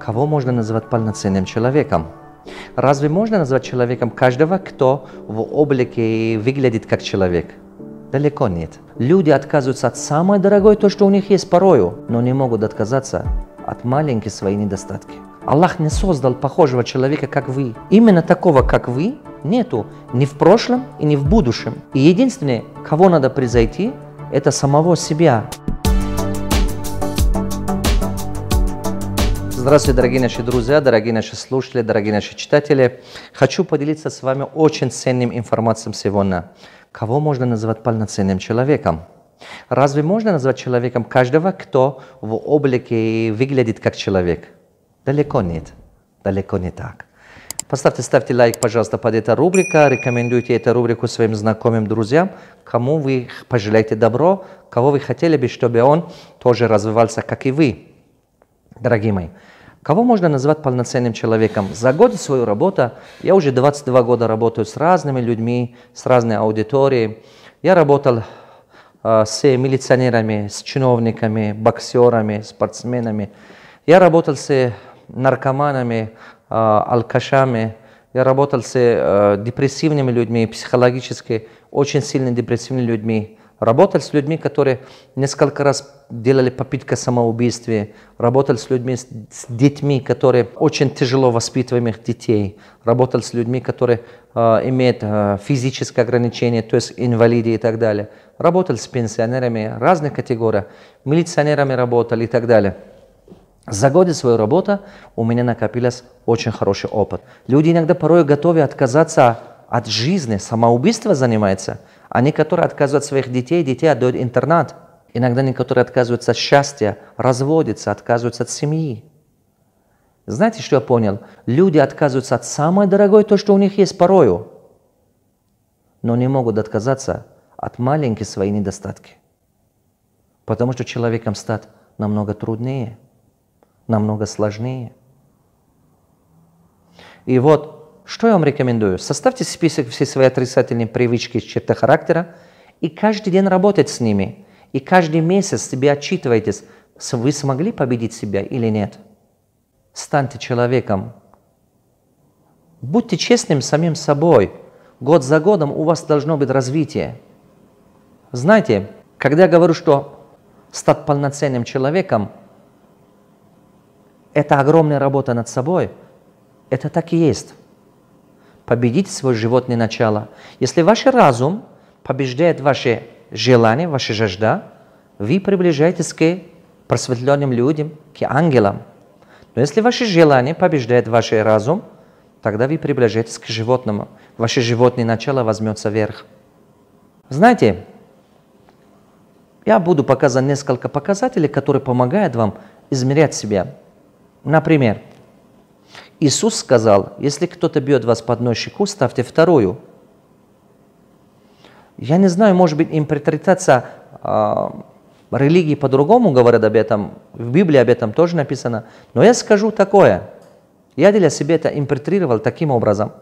Кого можно называть полноценным человеком? Разве можно назвать человеком каждого, кто в облике выглядит как человек? Далеко нет. Люди отказываются от самой дорогой, то, что у них есть порою, но не могут отказаться от маленьких своих недостатки. Аллах не создал похожего человека, как вы. Именно такого, как вы, нету ни в прошлом и ни в будущем. И единственное, кого надо превзойти, это самого себя. Здравствуйте, дорогие наши друзья, дорогие наши слушатели, дорогие наши читатели. Хочу поделиться с вами очень ценным информацией сегодня. Кого можно называть полноценным человеком? Разве можно назвать человеком каждого, кто в облике выглядит как человек? Далеко нет. Далеко не так. Поставьте, ставьте лайк, пожалуйста, под эта рубрика. Рекомендуйте эту рубрику своим знакомым, друзьям, кому вы пожелаете добро, кого вы хотели бы, чтобы он тоже развивался, как и вы. Дорогие мои, Кого можно назвать полноценным человеком? За годы свою работу, я уже 22 года работаю с разными людьми, с разной аудиторией. Я работал э, с милиционерами, с чиновниками, боксерами, спортсменами. Я работал с наркоманами, э, алкашами. Я работал с э, депрессивными людьми, психологически очень сильно депрессивными людьми. Работали с людьми, которые несколько раз делали попытка самоубийства, работали с людьми, с детьми, которые очень тяжело воспитываемых детей, работали с людьми, которые э, имеют э, физическое ограничение, то есть инвалиды и так далее. Работали с пенсионерами разных категорий, милиционерами работали и так далее. За годы своей работы у меня накопился очень хороший опыт. Люди иногда порой готовы отказаться от жизни, самоубийство занимается – а некоторые отказывают своих детей, детей отдают интернат. Иногда некоторые отказываются от счастья, разводятся, отказываются от семьи. Знаете, что я понял? Люди отказываются от самой дорогой, то, что у них есть порою, но не могут отказаться от маленьких своих недостатки. Потому что человеком стать намного труднее, намного сложнее. И вот что я вам рекомендую? Составьте список все свои отрицательные привычки, черты характера, и каждый день работать с ними. И каждый месяц себе отчитывайтесь, вы смогли победить себя или нет. Станьте человеком. Будьте честным самим собой. Год за годом у вас должно быть развитие. Знаете, когда я говорю, что стать полноценным человеком, это огромная работа над собой, это так и есть победите свое животное начало. Если ваш разум побеждает ваше желание, ваша жажда, вы приближаетесь к просветленным людям, к ангелам. Но если ваше желание побеждает ваш разум, тогда вы приближаетесь к животному. Ваше животное начало возьмется вверх. Знаете, я буду показывать несколько показателей, которые помогают вам измерять себя. Например, Иисус сказал, если кто-то бьет вас под одной щеку, ставьте вторую. Я не знаю, может быть, интерпретация э, а, религии по-другому говорят об этом, в Библии об этом тоже написано, но я скажу такое. Я для себя это импретрировал таким образом,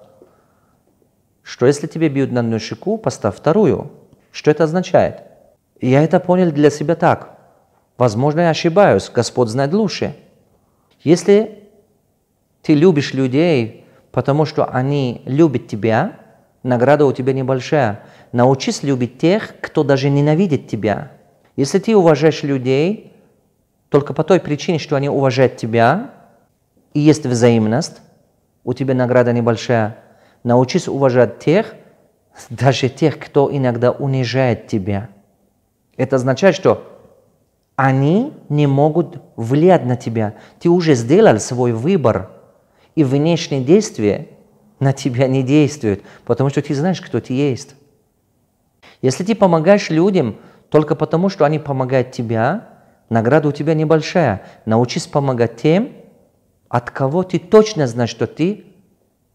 что если тебе бьют на одну щеку, поставь вторую. Что это означает? Я это понял для себя так. Возможно, я ошибаюсь, Господь знает лучше. Если ты любишь людей, потому что они любят тебя, награда у тебя небольшая. Научись любить тех, кто даже ненавидит тебя. Если ты уважаешь людей только по той причине, что они уважают тебя, и есть взаимность, у тебя награда небольшая. Научись уважать тех, даже тех, кто иногда унижает тебя. Это означает, что они не могут влиять на тебя. Ты уже сделал свой выбор – и внешние действия на тебя не действуют, потому что ты знаешь, кто ты есть. Если ты помогаешь людям только потому, что они помогают тебе, награда у тебя небольшая. Научись помогать тем, от кого ты точно знаешь, что ты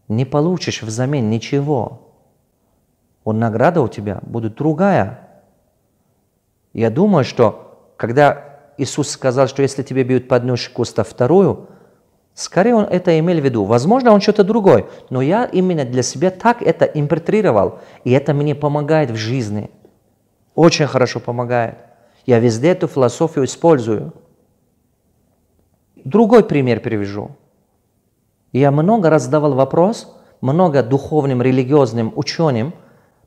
не получишь взамен ничего. Он награда у тебя будет другая. Я думаю, что когда Иисус сказал, что если тебе бьют подножку ста вторую, Скорее он это имел в виду. Возможно, он что-то другое, но я именно для себя так это импортировал, и это мне помогает в жизни. Очень хорошо помогает. Я везде эту философию использую. Другой пример привяжу. Я много раз задавал вопрос, много духовным, религиозным ученым,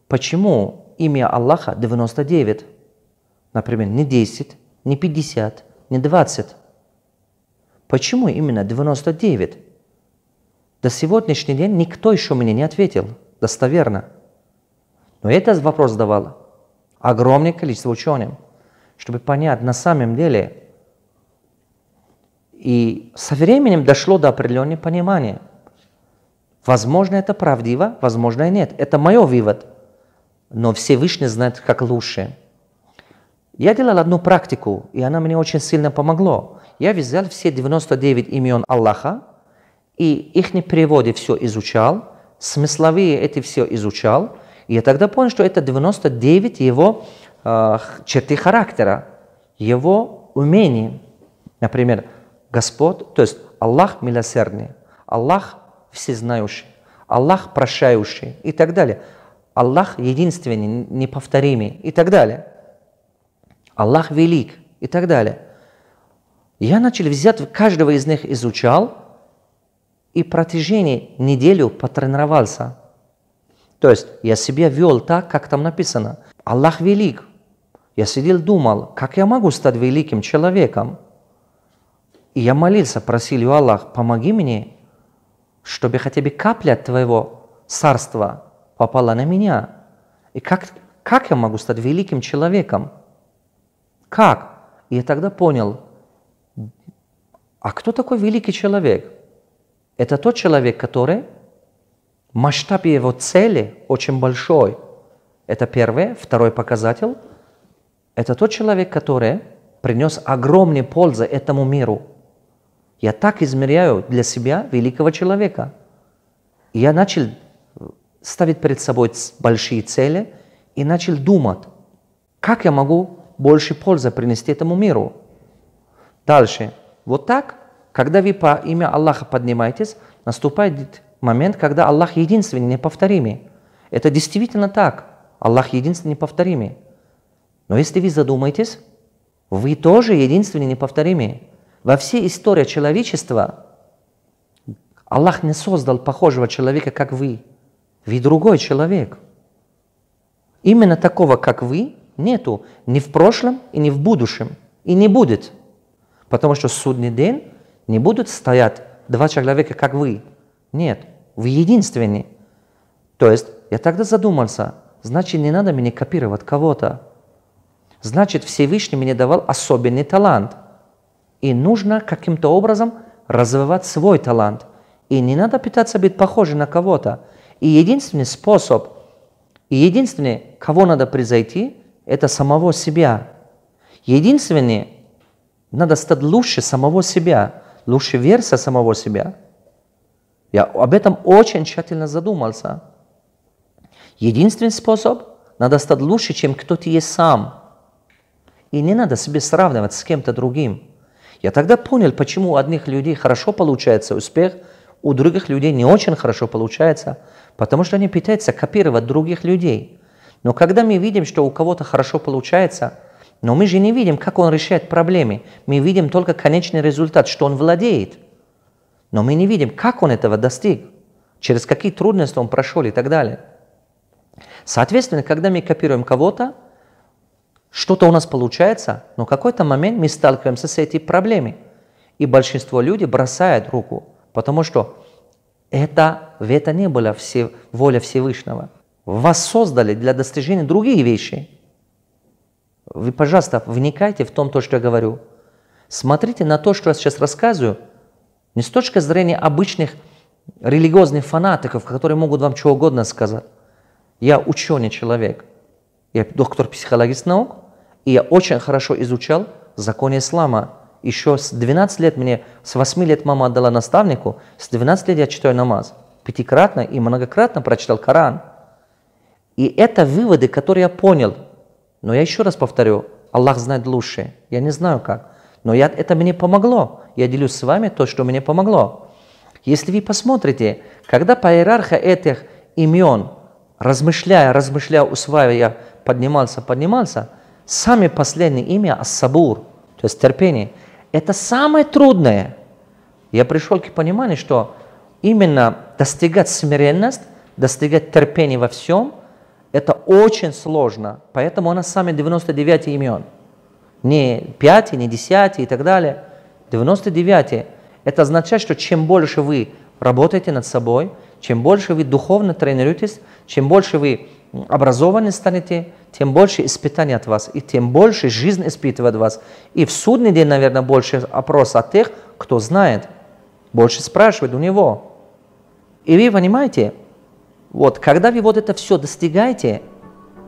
почему имя Аллаха 99, например, не 10, не 50, не 20. Почему именно 99? До сегодняшнего дня никто еще мне не ответил достоверно. Но этот вопрос задавал огромное количество ученых, чтобы понять на самом деле. И со временем дошло до определенного понимания. Возможно, это правдиво, возможно, и нет. Это мой вывод. Но Всевышний знает, как лучше. Я делал одну практику, и она мне очень сильно помогла я взял все 99 имен Аллаха и их не переводы все изучал, смысловые эти все изучал. И я тогда понял, что это 99 его э, черты характера, его умений. Например, Господь, то есть Аллах милосердный, Аллах всезнающий, Аллах прощающий и так далее. Аллах единственный, неповторимый и так далее. Аллах велик и так далее я начал взять, каждого из них изучал, и протяжении неделю потренировался. То есть я себя вел так, как там написано. Аллах велик. Я сидел, думал, как я могу стать великим человеком? И я молился, просил у Аллах, помоги мне, чтобы хотя бы капля твоего царства попала на меня. И как, как я могу стать великим человеком? Как? И я тогда понял, а кто такой великий человек? Это тот человек, который масштаб его цели очень большой. Это первое. Второй показатель – это тот человек, который принес огромные пользы этому миру. Я так измеряю для себя великого человека. И я начал ставить перед собой большие цели и начал думать, как я могу больше пользы принести этому миру. Дальше – вот так, когда вы по имя Аллаха поднимаетесь, наступает момент, когда Аллах единственный, неповторимый. Это действительно так. Аллах единственный, неповторимый. Но если вы задумаетесь, вы тоже единственный, неповторимый. Во всей истории человечества Аллах не создал похожего человека, как вы. Вы другой человек. Именно такого, как вы, нету ни в прошлом и ни в будущем. И не будет. Потому что судный день не будут стоять два человека, как вы. Нет, вы единственный. То есть я тогда задумался, значит, не надо мне копировать кого-то. Значит, Всевышний мне давал особенный талант. И нужно каким-то образом развивать свой талант. И не надо пытаться быть похожим на кого-то. И единственный способ, и единственный, кого надо превзойти, это самого себя. Единственный, надо стать лучше самого себя, лучше версия самого себя. Я об этом очень тщательно задумался. Единственный способ – надо стать лучше, чем кто ты есть сам. И не надо себе сравнивать с кем-то другим. Я тогда понял, почему у одних людей хорошо получается успех, у других людей не очень хорошо получается, потому что они пытаются копировать других людей. Но когда мы видим, что у кого-то хорошо получается – но мы же не видим, как он решает проблемы. Мы видим только конечный результат, что он владеет. Но мы не видим, как он этого достиг, через какие трудности он прошел и так далее. Соответственно, когда мы копируем кого-то, что-то у нас получается, но в какой-то момент мы сталкиваемся с этой проблемой. И большинство людей бросает руку, потому что это, это не была все, воля Всевышнего. Вас создали для достижения другие вещи – вы, пожалуйста, вникайте в том, то, что я говорю. Смотрите на то, что я сейчас рассказываю, не с точки зрения обычных религиозных фанатиков, которые могут вам чего угодно сказать. Я ученый человек, я доктор психологических наук, и я очень хорошо изучал законы ислама. Еще с 12 лет мне, с 8 лет мама отдала наставнику, с 12 лет я читаю намаз. Пятикратно и многократно прочитал Коран. И это выводы, которые я понял – но я еще раз повторю, Аллах знает лучше. Я не знаю как. Но я, это мне помогло. Я делюсь с вами то, что мне помогло. Если вы посмотрите, когда по иерархии этих имен, размышляя, размышляя, усваивая, поднимался, поднимался, самое последнее имя Ассабур, то есть терпение, это самое трудное. Я пришел к пониманию, что именно достигать смиренность, достигать терпения во всем, очень сложно, поэтому она нас сами 99 имен. Не 5, не 10 и так далее. 99. Это означает, что чем больше вы работаете над собой, чем больше вы духовно тренируетесь, чем больше вы образованы станете, тем больше испытаний от вас, и тем больше жизнь испытывает вас. И в судный день, наверное, больше опрос от тех, кто знает, больше спрашивает у него. И вы понимаете, вот, когда вы вот это все достигаете,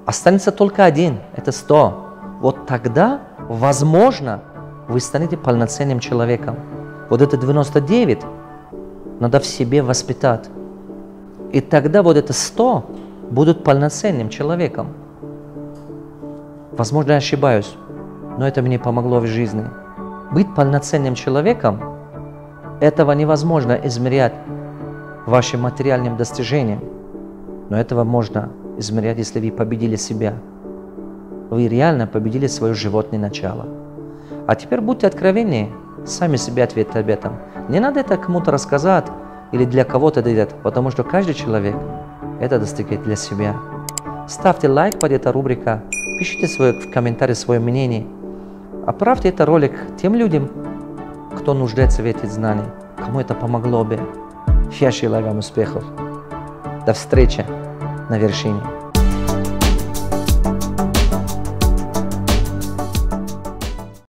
Останется только один, это 100. Вот тогда, возможно, вы станете полноценным человеком. Вот это 99 надо в себе воспитать. И тогда вот это 100 будут полноценным человеком. Возможно, я ошибаюсь, но это мне помогло в жизни. Быть полноценным человеком – этого невозможно измерять вашим материальным достижением, но этого можно измерять, если вы победили себя. Вы реально победили свое животное начало. А теперь будьте откровенны, сами себе ответьте об этом. Не надо это кому-то рассказать или для кого-то делать, потому что каждый человек это достигает для себя. Ставьте лайк под эта рубрика, пишите свое, в комментарии свое мнение. Отправьте этот ролик тем людям, кто нуждается в этих знаниях, кому это помогло бы. Я желаю вам успехов. До встречи! на вершине.